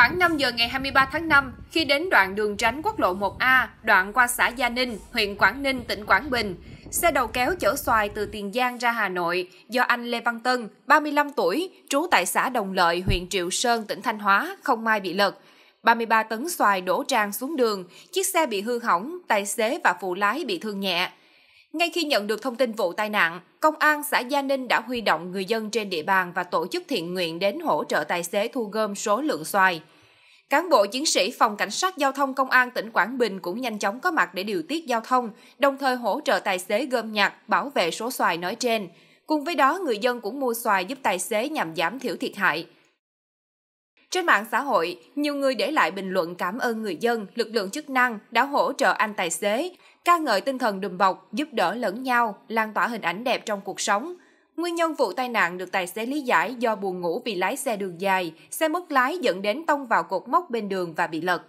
Khoảng 5 giờ ngày 23 tháng 5, khi đến đoạn đường tránh quốc lộ 1A, đoạn qua xã Gia Ninh, huyện Quảng Ninh, tỉnh Quảng Bình, xe đầu kéo chở xoài từ Tiền Giang ra Hà Nội do anh Lê Văn Tân, 35 tuổi, trú tại xã Đồng Lợi, huyện Triệu Sơn, tỉnh Thanh Hóa, không may bị lật. 33 tấn xoài đổ tràn xuống đường, chiếc xe bị hư hỏng, tài xế và phụ lái bị thương nhẹ. Ngay khi nhận được thông tin vụ tai nạn, Công an xã Gia Ninh đã huy động người dân trên địa bàn và tổ chức thiện nguyện đến hỗ trợ tài xế thu gom số lượng xoài. Cán bộ chiến sĩ Phòng Cảnh sát Giao thông Công an tỉnh Quảng Bình cũng nhanh chóng có mặt để điều tiết giao thông, đồng thời hỗ trợ tài xế gom nhặt, bảo vệ số xoài nói trên. Cùng với đó, người dân cũng mua xoài giúp tài xế nhằm giảm thiểu thiệt hại. Trên mạng xã hội, nhiều người để lại bình luận cảm ơn người dân, lực lượng chức năng đã hỗ trợ anh tài xế, ca ngợi tinh thần đùm bọc, giúp đỡ lẫn nhau, lan tỏa hình ảnh đẹp trong cuộc sống. Nguyên nhân vụ tai nạn được tài xế lý giải do buồn ngủ vì lái xe đường dài, xe mất lái dẫn đến tông vào cột mốc bên đường và bị lật.